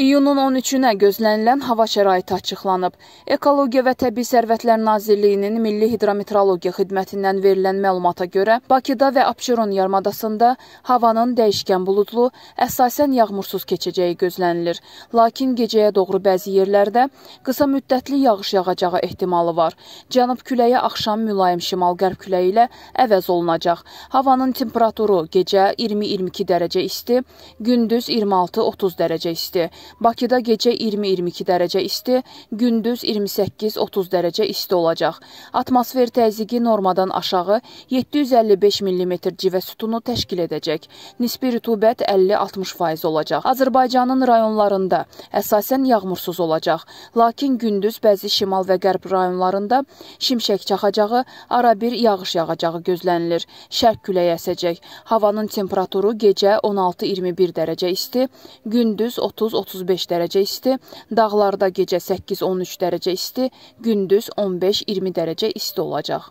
İyunun 13-nə gözlənilən hava şəraiti açıqlanıb. Ekologiya və Təbii Sərvətlər Nazirliyinin Milli Hidrometrologiya Xidmətindən verilən məlumata görə Bakıda və Abşeron yarımadasında havanın dəyişkən buludlu, əsasən yağmursuz keçəcəyi gözlənilir. Lakin gecəyə doğru bəzi yerlərdə qısa müddətli yağış yağacağı ehtimalı var. Cənub küləyi axşam mülayim şimal-qərb küləyi ilə əvəz olunacaq. Havanın temperaturu gecə 20-22 dərəcə isti, gündüz 26-30 dərəcə isti. Bakıda gecə 20-22 dərəcə isti, gündüz 28-30 dərəcə isti olacaq. Atmosfer təzyiqi normadan aşağı 755 mm civə sütunu təşkil edəcək. Nisbi rütubət 50-60% olacaq. Azərbaycanın rayonlarında əsasən yağmursuz olacaq. Lakin gündüz bəzi şimal və qərb rayonlarında şimşək çaxacağı, ara bir yağış yağacağı gözlənilir. Şərq küləyi əsəcək. Havanın temperaturu gecə 16-21 dərəcə isti, gündüz 30-35 35 dərəcə isti, dağlarda gecə 8-13 dərəcə isti, gündüz 15-20 dərəcə isti olacaq.